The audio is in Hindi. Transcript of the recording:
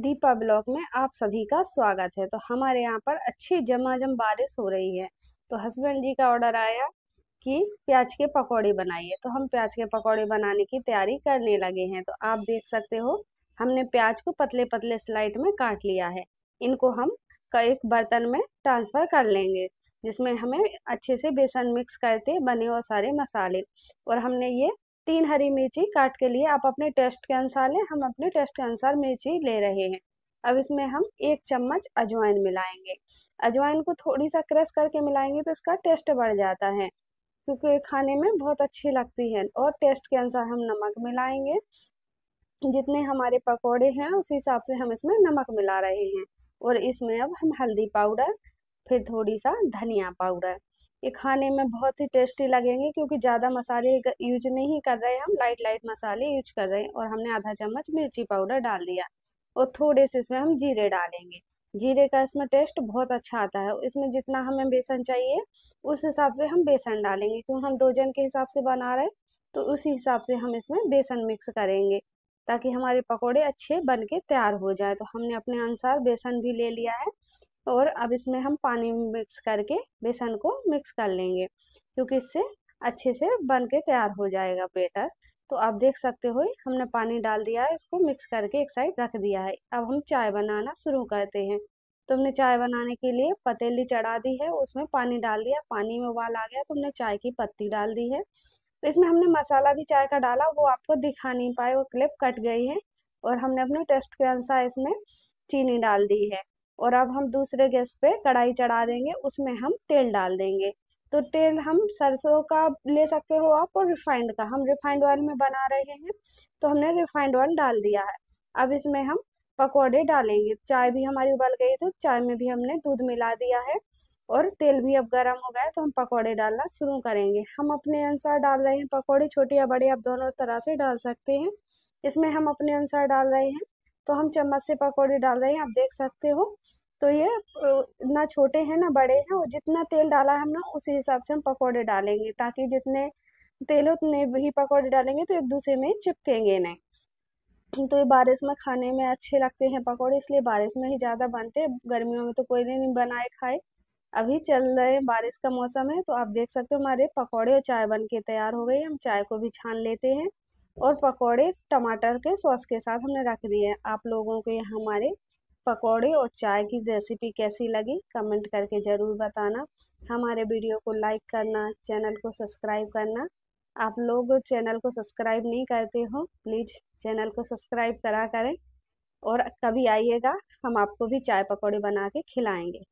दीपा ब्लॉग में आप सभी का स्वागत है तो हमारे यहाँ पर अच्छी जमाजम बारिश हो रही है तो हस्बैंड जी का ऑर्डर आया कि प्याज के पकौड़े बनाइए तो हम प्याज के पकौड़े बनाने की तैयारी करने लगे हैं तो आप देख सकते हो हमने प्याज को पतले पतले स्लाइड में काट लिया है इनको हम एक बर्तन में ट्रांसफ़र कर लेंगे जिसमें हमें अच्छे से बेसन मिक्स करते बने और सारे मसाले और हमने ये तीन हरी मिर्ची काट के लिए आप अपने टेस्ट के अनुसार लें हम अपने टेस्ट के अनुसार मिर्ची ले रहे हैं अब इसमें हम एक चम्मच अजवाइन मिलाएंगे अजवाइन को थोड़ी सा क्रश करके मिलाएंगे तो इसका टेस्ट बढ़ जाता है क्योंकि खाने में बहुत अच्छी लगती है और टेस्ट के अनुसार हम नमक मिलाएंगे जितने हमारे पकौड़े हैं उस हिसाब से हम इसमें नमक मिला रहे हैं और इसमें अब हम हल्दी पाउडर फिर थोड़ी सा धनिया पाउडर ये खाने में बहुत ही टेस्टी लगेंगे क्योंकि ज़्यादा मसाले यूज नहीं कर रहे हम लाइट लाइट मसाले यूज कर रहे हैं और हमने आधा चम्मच मिर्ची पाउडर डाल दिया और थोड़े से इसमें हम जीरे डालेंगे जीरे का इसमें टेस्ट बहुत अच्छा आता है इसमें जितना हमें बेसन चाहिए उस हिसाब से हम बेसन डालेंगे क्योंकि हम दो जन के हिसाब से बना रहे हैं तो उसी हिसाब से हम इसमें बेसन मिक्स करेंगे ताकि हमारे पकोड़े अच्छे बन के तैयार हो जाए तो हमने अपने अनुसार बेसन भी ले लिया है और अब इसमें हम पानी मिक्स करके बेसन को मिक्स कर लेंगे क्योंकि इससे अच्छे से बन के तैयार हो जाएगा बेटर तो आप देख सकते हो हमने पानी डाल दिया है इसको मिक्स करके एक साइड रख दिया है अब हम चाय बनाना शुरू करते हैं तो हमने चाय बनाने के लिए पतीली चढ़ा दी है उसमें पानी डाल दिया पानी में उबाल आ गया तो हमने चाय की पत्ती डाल दी है तो इसमें हमने मसाला भी चाय का डाला वो आपको दिखा नहीं पाए वो क्लिप कट गई है और हमने अपने टेस्ट के अनुसार इसमें चीनी डाल दी है और अब हम दूसरे गैस पे कढ़ाई चढ़ा देंगे उसमें हम तेल डाल देंगे तो तेल हम सरसों का ले सकते हो आप और रिफाइंड का हम रिफाइंड ऑयल में बना रहे हैं तो हमने रिफाइंड ऑयल डाल दिया है अब इसमें हम पकौड़े डालेंगे चाय भी हमारी उबल गई थी तो चाय में भी हमने दूध मिला दिया है और तेल भी अब गर्म हो गया है तो हम पकौड़े डालना शुरू करेंगे हम अपने अनुसार डाल रहे हैं पकौड़े छोटे या बड़े आप दोनों तरह से डाल सकते हैं इसमें हम अपने अनुसार डाल रहे हैं तो हम चम्मच से पकौड़े डाल रहे हैं आप देख सकते हो तो ये ना छोटे हैं ना बड़े हैं और जितना तेल डाला है हमने उसी हिसाब से हम पकौड़े डालेंगे ताकि जितने तेल उतने ही पकौड़े डालेंगे तो एक दूसरे में चिपकेंगे नहीं तो ये बारिश में खाने में अच्छे लगते हैं पकौड़े इसलिए बारिश में ही ज़्यादा बनते हैं गर्मियों में तो कोई नहीं बनाए खाए अभी चल रहे हैं बारिश का मौसम है तो आप देख सकते हो हमारे पकौड़े और चाय बन के तैयार हो गई हम चाय को भी छान लेते हैं और पकौड़े टमाटर के सॉस के साथ हमने रख दिए हैं आप लोगों को हमारे पकौड़े और चाय की रेसिपी कैसी लगी कमेंट करके ज़रूर बताना हमारे वीडियो को लाइक करना चैनल को सब्सक्राइब करना आप लोग चैनल को सब्सक्राइब नहीं करते हो प्लीज़ चैनल को सब्सक्राइब करा करें और कभी आइएगा हम आपको भी चाय पकौड़े बना के खिलाएंगे